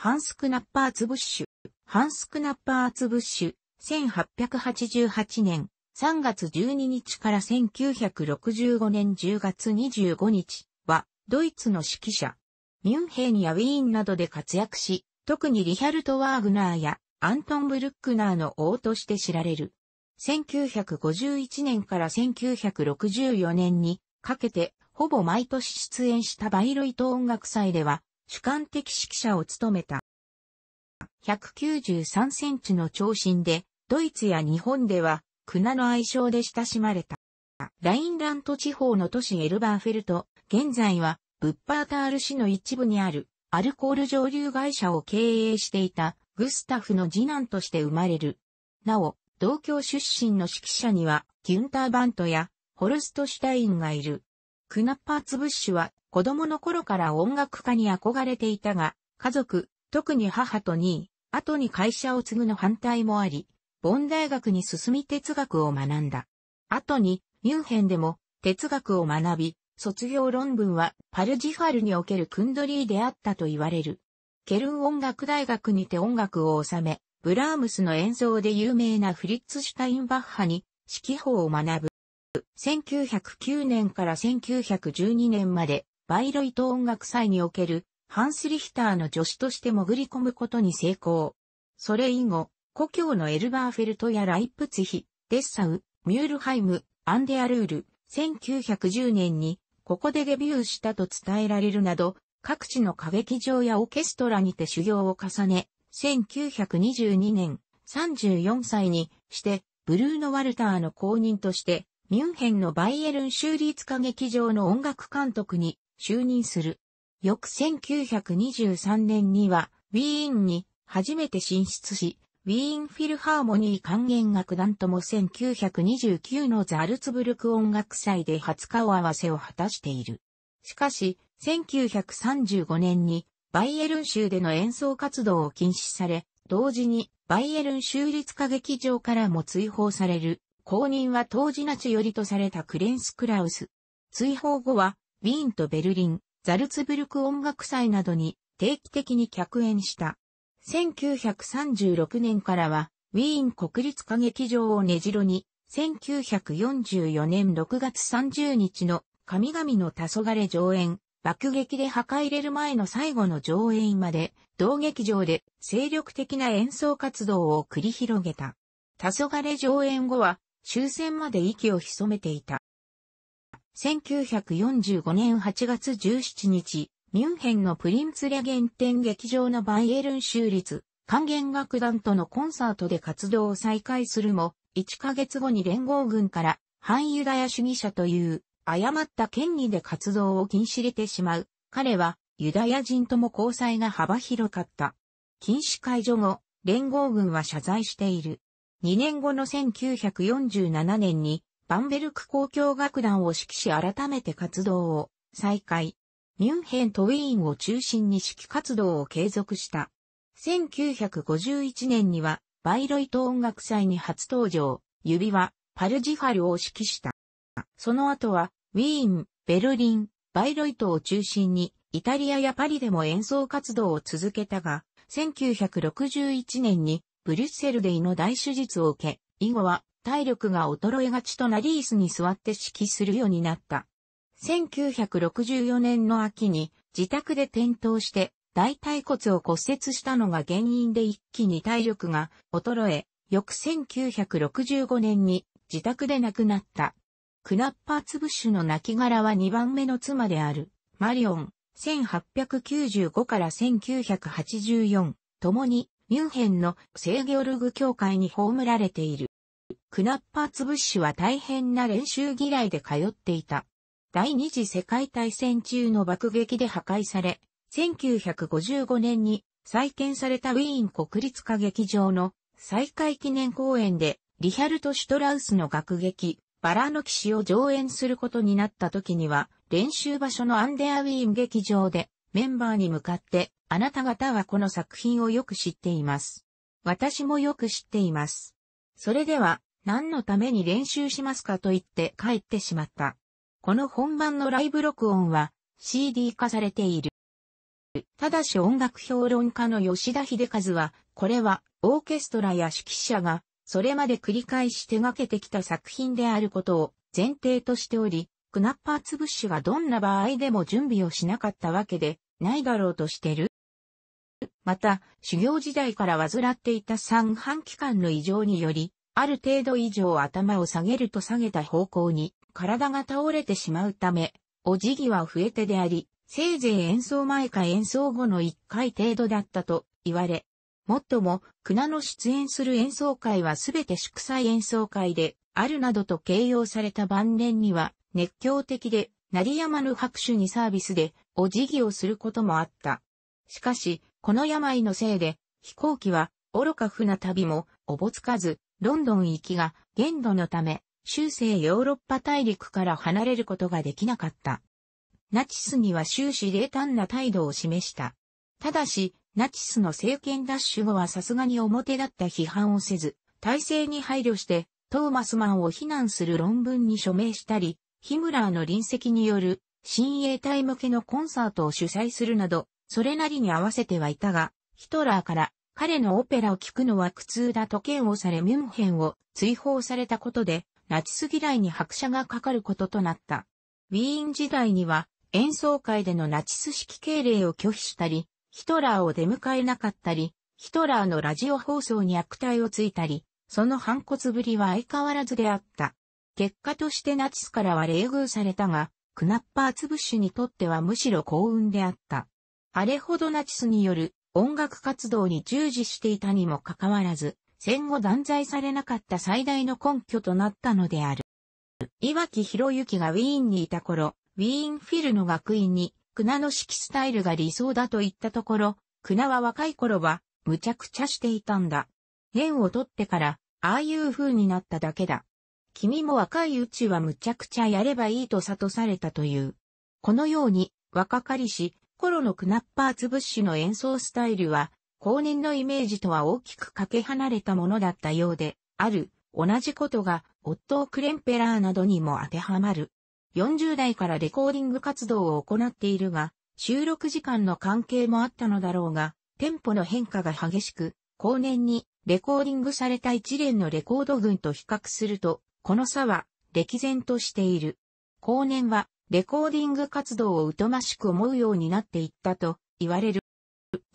ハンスクナッパーツブッシュ。ハンスクナッパーツブッシュ、1888年3月12日から1965年10月25日は、ドイツの指揮者。ミュンヘーニやウィーンなどで活躍し、特にリヒャルト・ワーグナーやアントン・ブルックナーの王として知られる。1951年から1964年にかけて、ほぼ毎年出演したバイロイト音楽祭では、主観的指揮者を務めた。193センチの長身で、ドイツや日本では、クナの愛称で親しまれた。ラインラント地方の都市エルバーフェルト、現在は、ブッパータール市の一部にある、アルコール蒸留会社を経営していた、グスタフの次男として生まれる。なお、同郷出身の指揮者には、ギュンター・バントや、ホルスト・シュタインがいる。クナッパーツブッシュは子供の頃から音楽家に憧れていたが、家族、特に母と兄、後に会社を継ぐの反対もあり、ボン大学に進み哲学を学んだ。後に、ミュンヘンでも哲学を学び、卒業論文はパルジファルにおけるクンドリーであったと言われる。ケルン音楽大学にて音楽を収め、ブラームスの演奏で有名なフリッツ・シュタインバッハに指揮法を学ぶ。1909年から1912年までバイロイト音楽祭におけるハンス・リヒターの助手として潜り込むことに成功。それ以後、故郷のエルバーフェルトやライプツヒ、デッサウ、ミュールハイム、アンデアルール、1910年にここでデビューしたと伝えられるなど、各地の歌劇場やオーケストラにて修行を重ね、1922年34歳にしてブルーノ・ワルターの後任としてミュンヘンのバイエルン州立歌劇場の音楽監督に就任する。翌1923年には、ウィーンに初めて進出し、ウィーンフィルハーモニー管弦楽団とも1929のザルツブルク音楽祭で初顔合わせを果たしている。しかし、1935年にバイエルン州での演奏活動を禁止され、同時にバイエルン州立歌劇場からも追放される。公認は当時ナチよりとされたクレンス・クラウス。追放後はウィーンとベルリン、ザルツブルク音楽祭などに定期的に客演した。1936年からは、ウィーン国立歌劇場を根城に、1944年6月30日の神々の黄昏上演、爆撃で破壊れる前の最後の上演まで、同劇場で精力的な演奏活動を繰り広げた。黄昏上演後は、終戦まで息を潜めていた。1945年8月17日、ミュンヘンのプリンツレゲンテン劇場のバイエルン州立、管弦楽団とのコンサートで活動を再開するも、1ヶ月後に連合軍から反ユダヤ主義者という誤った権利で活動を禁止れてしまう。彼はユダヤ人とも交際が幅広かった。禁止解除後、連合軍は謝罪している。2年後の1947年にバンベルク交響楽団を指揮し改めて活動を再開。ミュンヘンとウィーンを中心に指揮活動を継続した。1951年には、バイロイト音楽祭に初登場、指輪、パルジファルを指揮した。その後は、ウィーン、ベルリン、バイロイトを中心に、イタリアやパリでも演奏活動を続けたが、1961年に、ブリュッセルで胃の大手術を受け、以後は体力が衰えがちとなリースに座って指揮するようになった。1964年の秋に自宅で転倒して大腿骨を骨折したのが原因で一気に体力が衰え、翌1965年に自宅で亡くなった。クナッパーツブッシュの亡骸は2番目の妻である、マリオン、1895から1984、共にミュンヘンの聖ゲオルグ教会に葬られている。クナッパーツブッシュは大変な練習嫌いで通っていた。第二次世界大戦中の爆撃で破壊され、1955年に再建されたウィーン国立歌劇場の再開記念公演で、リヒャルト・シュトラウスの楽劇、バラの騎士を上演することになった時には、練習場所のアンデアウィーン劇場で、メンバーに向かって、あなた方はこの作品をよく知っています。私もよく知っています。それでは、何のために練習しますかと言って帰ってしまった。この本番のライブ録音は CD 化されている。ただし音楽評論家の吉田秀和は、これはオーケストラや指揮者がそれまで繰り返し手掛けてきた作品であることを前提としており、クナッパーツブッシュがどんな場合でも準備をしなかったわけでないだろうとしてる。また、修行時代から患っていた三半期間の異常により、ある程度以上頭を下げると下げた方向に体が倒れてしまうため、お辞儀は増えてであり、せいぜい演奏前か演奏後の1回程度だったと言われ、もっとも、船の出演する演奏会はすべて祝祭演奏会で、あるなどと形容された晩年には、熱狂的で、り止まぬ拍手にサービスで、お辞儀をすることもあった。しかし、この病のせいで、飛行機は、愚か船旅も、おぼつかず、ロンドン行きが限度のため、終生ヨーロッパ大陸から離れることができなかった。ナチスには終始冷淡な態度を示した。ただし、ナチスの政権奪取後はさすがに表立った批判をせず、体制に配慮して、トーマスマンを非難する論文に署名したり、ヒムラーの臨席による、親衛隊向けのコンサートを主催するなど、それなりに合わせてはいたが、ヒトラーから彼のオペラを聴くのは苦痛だと嫌悪されミュンヘンを追放されたことで、ナチス嫌いに拍車がかかることとなった。ウィーン時代には演奏会でのナチス式敬礼を拒否したり、ヒトラーを出迎えなかったり、ヒトラーのラジオ放送に悪態をついたり、その反骨ぶりは相変わらずであった。結果としてナチスからは冷遇されたが、クナッパーツブッシュにとってはむしろ幸運であった。あれほどナチスによる音楽活動に従事していたにもかかわらず、戦後断罪されなかった最大の根拠となったのである。岩木博之がウィーンにいた頃、ウィーンフィルの学院に、クナの式スタイルが理想だと言ったところ、クナは若い頃は、むちゃくちゃしていたんだ。年を取ってから、ああいう風になっただけだ。君も若いうちはむちゃくちゃやればいいと諭されたという。このように、若かりし、頃のクナッパーツブッシュの演奏スタイルは、後年のイメージとは大きくかけ離れたものだったようで、ある、同じことが、オットー・クレンペラーなどにも当てはまる。40代からレコーディング活動を行っているが、収録時間の関係もあったのだろうが、テンポの変化が激しく、後年にレコーディングされた一連のレコード群と比較すると、この差は歴然としている。後年はレコーディング活動を疎ましく思うようになっていったと言われる。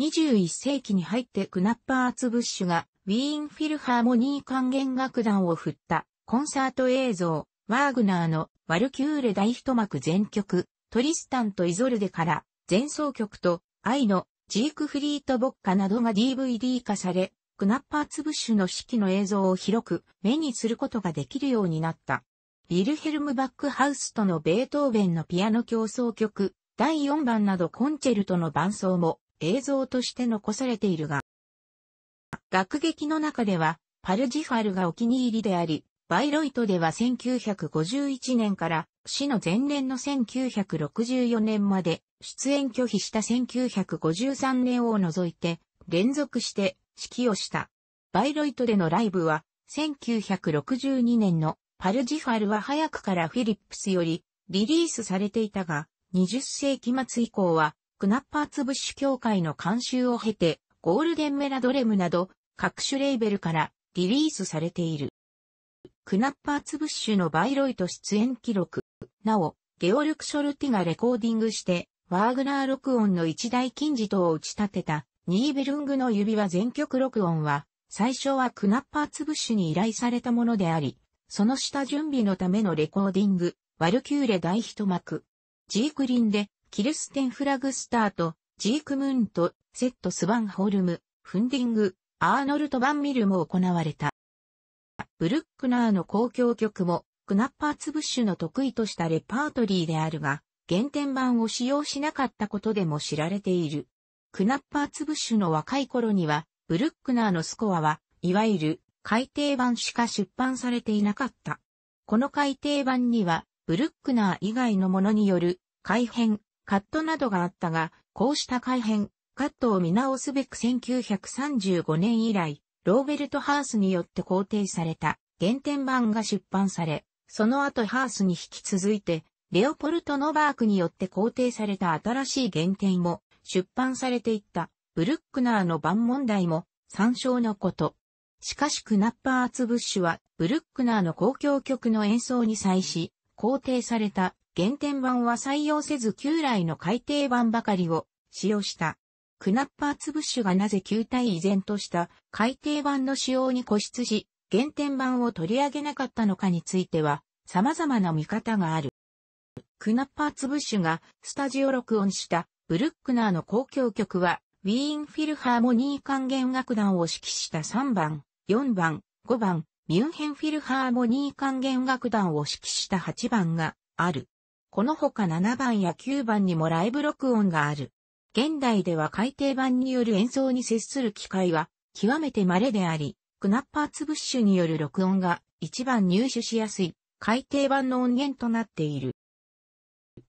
21世紀に入ってクナッパー・アーツ・ブッシュがウィーン・フィルハーモニー管弦楽団を振ったコンサート映像、ワーグナーのワルキューレ大一幕全曲、トリスタンとイゾルデから前奏曲と愛のジークフリート・ボッカなどが DVD 化され、クナッパー・ツブッシュの季の映像を広く目にすることができるようになった。ィルヘルム・バックハウスとのベートーベンのピアノ競争曲、第4番などコンチェルトの伴奏も映像として残されているが、楽劇の中では、パルジファルがお気に入りであり、バイロイトでは1951年から死の前年の1964年まで出演拒否した1953年を除いて連続して指揮をした。バイロイトでのライブは1962年のパルジファルは早くからフィリップスよりリリースされていたが、20世紀末以降は、クナッパーツブッシュ協会の監修を経て、ゴールデンメラドレムなど、各種レーベルからリリースされている。クナッパーツブッシュのバイロイト出演記録。なお、ゲオルク・ショルティがレコーディングして、ワーグナー録音の一大金字塔を打ち立てた、ニーベルングの指輪全曲録音は、最初はクナッパーツブッシュに依頼されたものであり、その下準備のためのレコーディング、ワルキューレ大一幕。ジークリンで、キルステン・フラグスターと、ジーク・ムーンと、セット・スバンホルム、フンディング、アーノルト・バンミルも行われた。ブルックナーの公共曲も、クナッパーツブッシュの得意としたレパートリーであるが、原点版を使用しなかったことでも知られている。クナッパーツブッシュの若い頃には、ブルックナーのスコアは、いわゆる改訂版しか出版されていなかった。この改訂版には、ブルックナー以外のものによる改編、カットなどがあったが、こうした改編、カットを見直すべく1935年以来、ローベルト・ハースによって肯定された原点版が出版され、その後ハースに引き続いて、レオポルト・ノバークによって肯定された新しい原点も出版されていった、ブルックナーの版問題も参照のこと。しかしクナッパーツブッシュは、ブルックナーの公共曲の演奏に際し、肯定された原点版は採用せず旧来の改訂版ばかりを使用した。クナッパーツブッシュがなぜ旧体依然とした改訂版の使用に固執し、原点版を取り上げなかったのかについては、様々な見方がある。クナッパーツブッシュがスタジオ録音したブルックナーの公共曲は、ウィーンフィルハーモニー管弦楽団を指揮した3番、4番、5番、ミュンヘンフィルハーモニー管弦楽団を指揮した8番がある。この他7番や9番にもライブ録音がある。現代では改訂版による演奏に接する機会は極めて稀であり、クナッパーツブッシュによる録音が一番入手しやすい改訂版の音源となっている。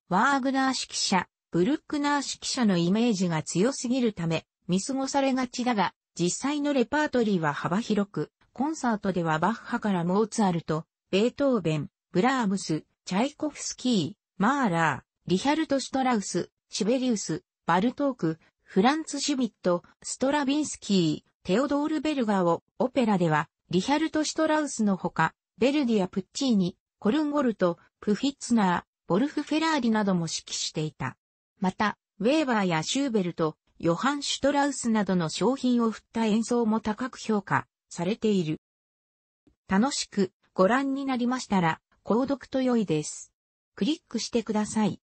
ワーグナー指揮者、ブルックナー指揮者のイメージが強すぎるため、見過ごされがちだが、実際のレパートリーは幅広く、コンサートではバッハからモーツァルト、ベートーベン、ブラームス、チャイコフスキー、マーラー、リヒャルト・シュトラウス、シベリウス、バルトーク、フランツ・シュミット、ストラビンスキー、テオドール・ベルガーを、オペラでは、リヒャルト・シュトラウスのほか、ベルディア・プッチーニ、コルンゴルト、プフィッツナー、ボルフ・フェラーリなども指揮していた。また、ウェーバーやシューベルト、ヨハン・シュトラウスなどの商品を振った演奏も高く評価されている。楽しくご覧になりましたら、購読と良いです。クリックしてください。